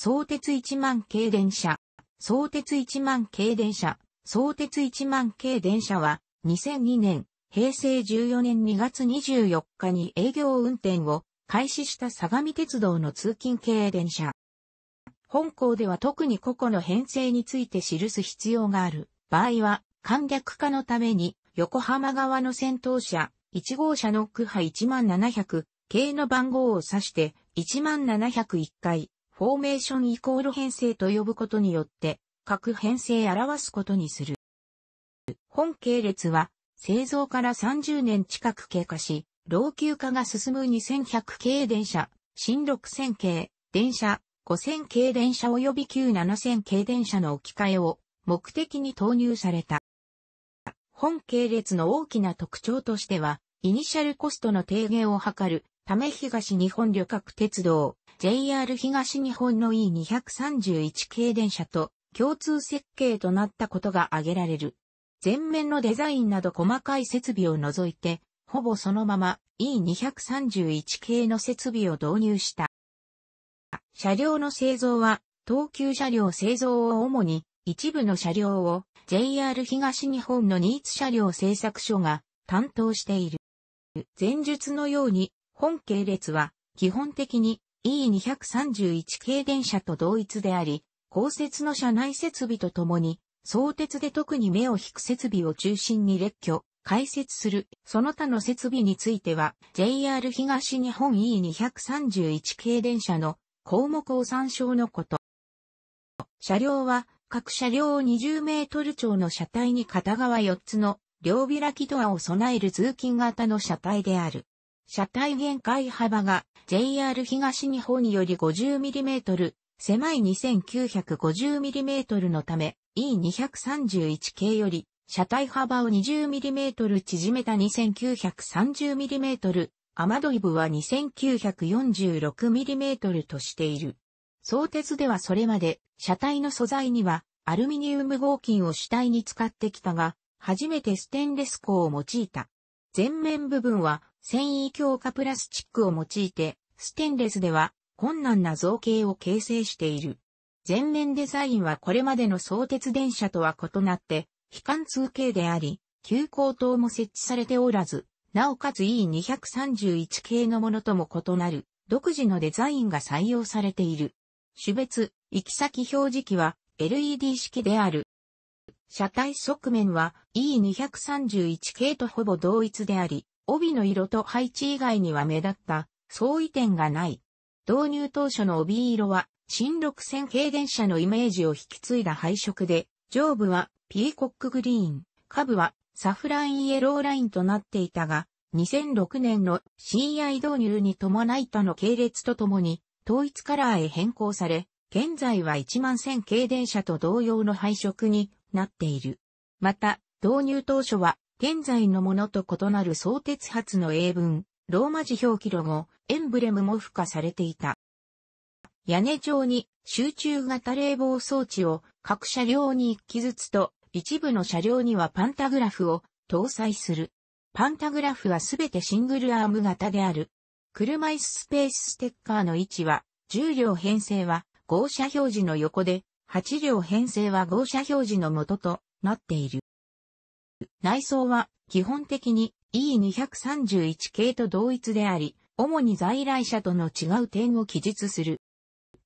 相鉄1万系電車。相鉄1万系電車。相鉄1万系電車は、2002年、平成14年2月24日に営業運転を開始した相模鉄道の通勤系電車。本校では特に個々の編成について記す必要がある場合は、簡略化のために、横浜側の先頭車、1号車の区波1700系の番号を指して、1701回、フォーメーションイコール編成と呼ぶことによって、各編成表すことにする。本系列は、製造から30年近く経過し、老朽化が進む2100系電車、新6000系電車、5000系電車及び旧7000系電車の置き換えを目的に投入された。本系列の大きな特徴としては、イニシャルコストの低減を図るため東日本旅客鉄道、JR 東日本の E231 系電車と共通設計となったことが挙げられる。前面のデザインなど細かい設備を除いて、ほぼそのまま E231 系の設備を導入した。車両の製造は、東急車両製造を主に、一部の車両を JR 東日本のニーツ車両製作所が担当している。前述のように、本系列は基本的に E231 系電車と同一であり、公設の車内設備とともに、相鉄で特に目を引く設備を中心に列挙、開設する、その他の設備については、JR 東日本 E231 系電車の項目を参照のこと。車両は、各車両を20メートル超の車体に片側4つの両開きドアを備える通勤型の車体である。車体限界幅が JR 東日本より 50mm、狭い 2950mm のため E231 系より車体幅を 20mm 縮めた 2930mm、雨どい部は 2946mm としている。相鉄ではそれまで車体の素材にはアルミニウム合金を主体に使ってきたが、初めてステンレス鋼を用いた。前面部分は繊維強化プラスチックを用いて、ステンレスでは困難な造形を形成している。前面デザインはこれまでの相鉄電車とは異なって、非貫通形であり、急行灯も設置されておらず、なおかつ E231 系のものとも異なる、独自のデザインが採用されている。種別、行き先表示器は LED 式である車体側面は E231 系とほぼ同一であり、帯の色と配置以外には目立った相違点がない。導入当初の帯色は新6線系電車のイメージを引き継いだ配色で、上部はピーコックグリーン、下部はサフランイエローラインとなっていたが、2006年の CI 導入に伴い他の系列とともに統一カラーへ変更され、現在は1万1000系電車と同様の配色になっている。また、導入当初は、現在のものと異なる相鉄発の英文、ローマ字表記ロゴ、エンブレムも付加されていた。屋根上に集中型冷房装置を各車両に一機ずつと一部の車両にはパンタグラフを搭載する。パンタグラフはすべてシングルアーム型である。車椅子スペースステッカーの位置は、重量編成は、号車表示の横で8両編成は号車表示の元となっている。内装は基本的に E231 系と同一であり、主に在来車との違う点を記述する。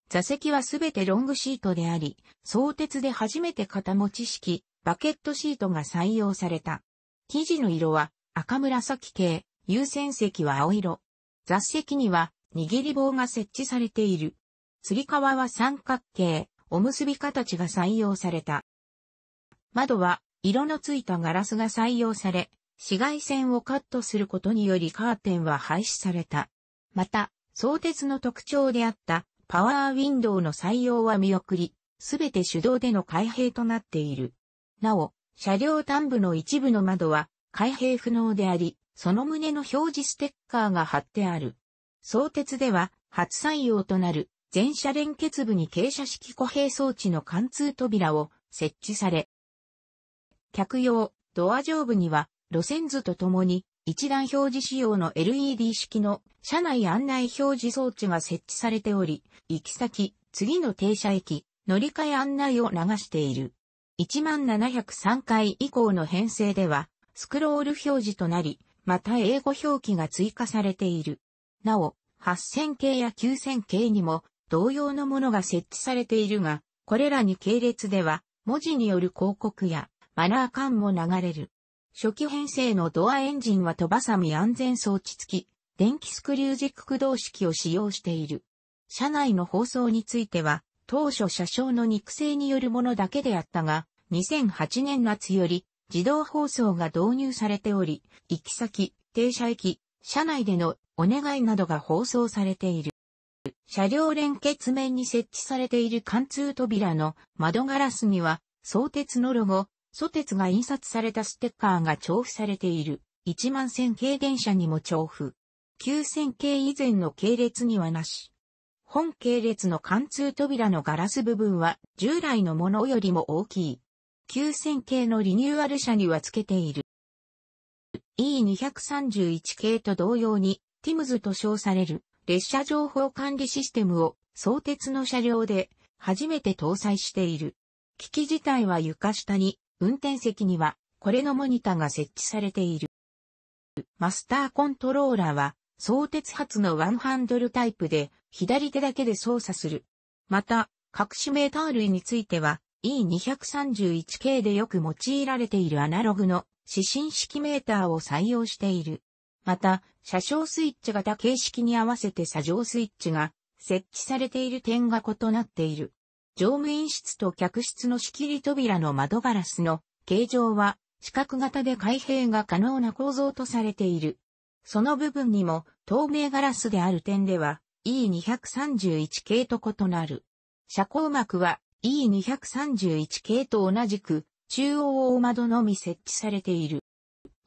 座席はすべてロングシートであり、相鉄で初めて肩持ち式、バケットシートが採用された。生地の色は赤紫系、優先席は青色。座席には握り棒が設置されている。釣り革は三角形、おむすび形が採用された。窓は色のついたガラスが採用され、紫外線をカットすることによりカーテンは廃止された。また、相鉄の特徴であったパワーウィンドウの採用は見送り、すべて手動での開閉となっている。なお、車両端部の一部の窓は開閉不能であり、その旨の表示ステッカーが貼ってある。相鉄では初採用となる全車連結部に傾斜式固閉装置の貫通扉を設置され、客用ドア上部には路線図とともに一段表示仕様の LED 式の車内案内表示装置が設置されており、行き先、次の停車駅、乗り換え案内を流している。1703回以降の編成では、スクロール表示となり、また英語表記が追加されている。なお、8000系や9000系にも同様のものが設置されているが、これらに系列では、文字による広告やマナー感も流れる。初期編成のドアエンジンは飛ばさみ安全装置付き、電気スクリュージック駆動式を使用している。車内の放送については、当初車掌の肉声によるものだけであったが、2008年夏より自動放送が導入されており、行き先、停車駅、車内でのお願いなどが放送されている。車両連結面に設置されている貫通扉の窓ガラスには、相鉄のロゴ、蘇鉄が印刷されたステッカーが調布されている。1万線系電車にも調布。9000系以前の系列にはなし。本系列の貫通扉のガラス部分は従来のものよりも大きい。9000系のリニューアル車には付けている。E231 系と同様に、ティムズと称される列車情報管理システムを相鉄の車両で初めて搭載している。機器自体は床下に、運転席にはこれのモニターが設置されている。マスターコントローラーは相鉄発のワンハンドルタイプで左手だけで操作する。また、隠しメーター類については E231 系でよく用いられているアナログの指針式メーターを採用している。また、車掌スイッチ型形式に合わせて車上スイッチが設置されている点が異なっている。乗務員室と客室の仕切り扉の窓ガラスの形状は四角型で開閉が可能な構造とされている。その部分にも透明ガラスである点では E231 系と異なる。車高膜は E231 系と同じく中央大窓のみ設置されている。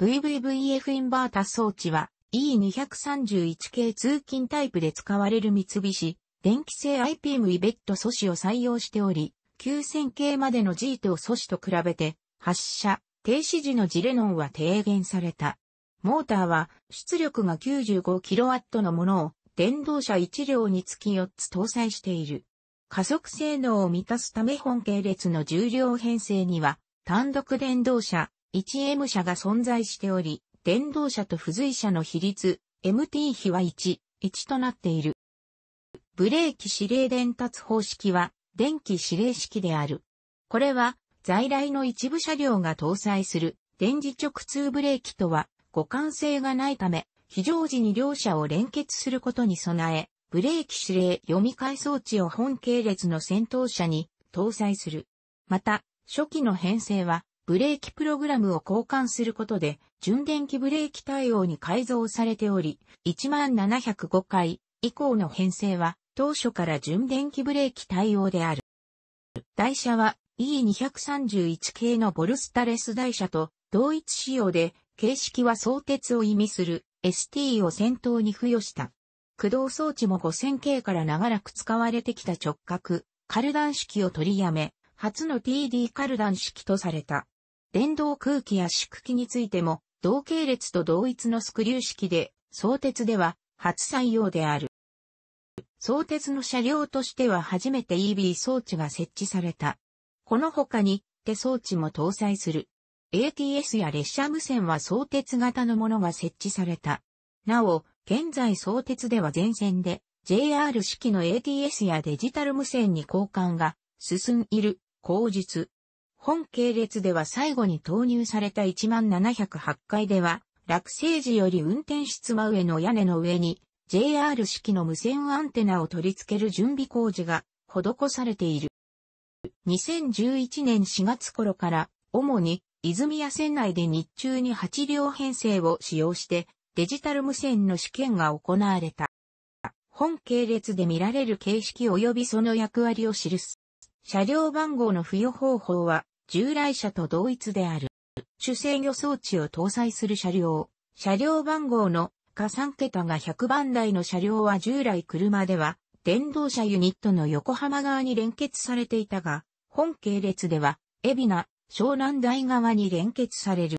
VVVF インバータ装置は E231 系通勤タイプで使われる三菱、電気製 IPM イベット素子を採用しており、9000系までの G と素子と比べて、発射、停止時のジレノンは低減された。モーターは出力が 95kW のものを電動車1両につき4つ搭載している。加速性能を満たすため本系列の重量編成には単独電動車 1M 車が存在しており、電動車と付随車の比率、MT 比は1、1となっている。ブレーキ指令伝達方式は、電気指令式である。これは、在来の一部車両が搭載する電磁直通ブレーキとは互換性がないため、非常時に両者を連結することに備え、ブレーキ指令読み替え装置を本系列の先頭車に搭載する。また、初期の編成はブレーキプログラムを交換することで、純電気ブレーキ対応に改造されており、1705回以降の編成は、当初から純電気ブレーキ対応である。台車は E231 系のボルスタレス台車と同一仕様で、形式は相鉄を意味する ST を先頭に付与した。駆動装置も5000系から長らく使われてきた直角、カルダン式を取りやめ、初の TD カルダン式とされた。電動空気圧縮機についても、同系列と同一のスクリュー式で、相鉄では初採用である。相鉄の車両としては初めて EB 装置が設置された。この他に手装置も搭載する。ATS や列車無線は相鉄型のものが設置された。なお、現在相鉄では全線で JR 式の ATS やデジタル無線に交換が進んいる口実。本系列では最後に投入された1 7 0 8回では、落成時より運転室真上の屋根の上に JR 式の無線アンテナを取り付ける準備工事が施されている。2011年4月頃から主に泉谷線内で日中に8両編成を使用してデジタル無線の試験が行われた。本系列で見られる形式及びその役割を記す。車両番号の付与方法は従来車と同一である。主制御装置を搭載する車両、車両番号の下3桁が100番台の車両は従来車では、電動車ユニットの横浜側に連結されていたが、本系列では、海老名、湘南台側に連結される。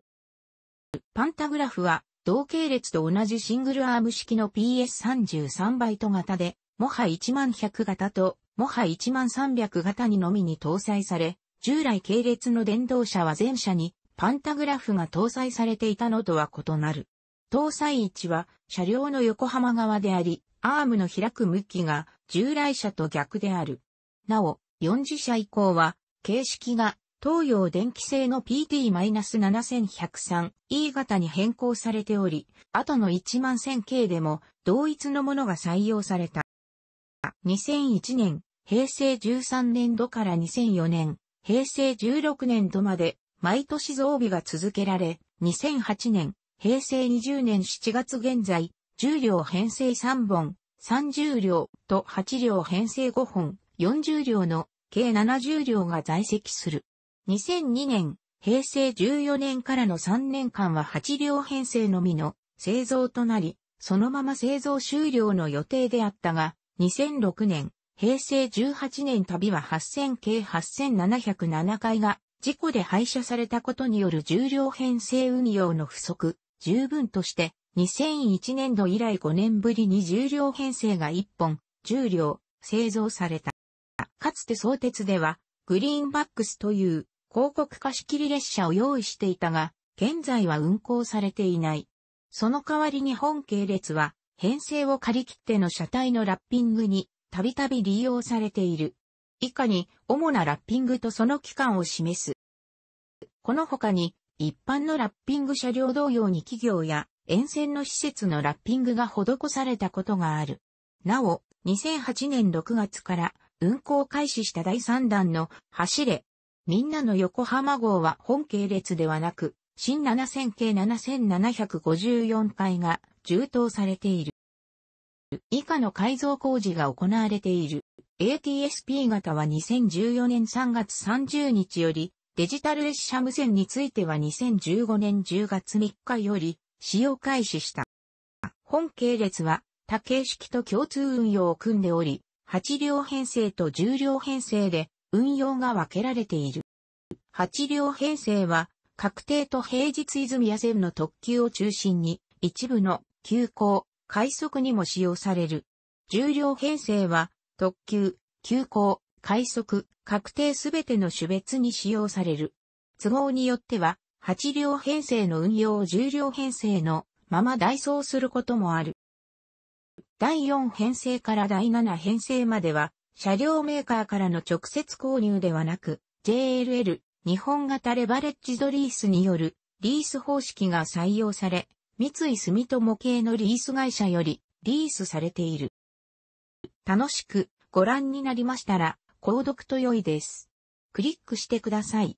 パンタグラフは、同系列と同じシングルアーム式の PS33 バイト型で、もは1100型と、もは1300型にのみに搭載され、従来系列の電動車は全車にパンタグラフが搭載されていたのとは異なる。搭載位置は車両の横浜側であり、アームの開く向きが従来車と逆である。なお、4次車以降は、形式が東洋電気製の PT-7103E 型に変更されており、後の1万 1000K でも同一のものが採用された。2001年、平成13年度から2004年、平成16年度まで毎年増備が続けられ、2008年、平成20年7月現在、10両編成3本、30両と8両編成5本、40両の計70両が在籍する。2002年、平成14年からの3年間は8両編成のみの製造となり、そのまま製造終了の予定であったが、2006年、平成18年旅は8000系8707回が事故で廃車されたことによる重量編成運用の不足、十分として、2001年度以来5年ぶりに重量編成が1本、重量、製造された。かつて相鉄では、グリーンバックスという広告貸し切り列車を用意していたが、現在は運行されていない。その代わりに本系列は、編成を借り切っての車体のラッピングにたびたび利用されている。以下に主なラッピングとその期間を示す。この他に一般のラッピング車両同様に企業や沿線の施設のラッピングが施されたことがある。なお、2008年6月から運行開始した第3弾の走れ。みんなの横浜号は本系列ではなく、新7000系7754回が充当されている。以下の改造工事が行われている。ATSP 型は2014年3月30日より、デジタル列車無線については2015年10月3日より使用開始した。本系列は多形式と共通運用を組んでおり、8両編成と10両編成で運用が分けられている。8両編成は確定と平日泉谷線の特急を中心に一部の急行、快速にも使用される。重量編成は、特急、急行、快速、確定すべての種別に使用される。都合によっては、8両編成の運用を10両編成のまま代走することもある。第4編成から第7編成までは、車両メーカーからの直接購入ではなく、JLL、日本型レバレッジドリースによるリース方式が採用され、三井住友系のリース会社よりリースされている。楽しくご覧になりましたら、購読と良いです。クリックしてください。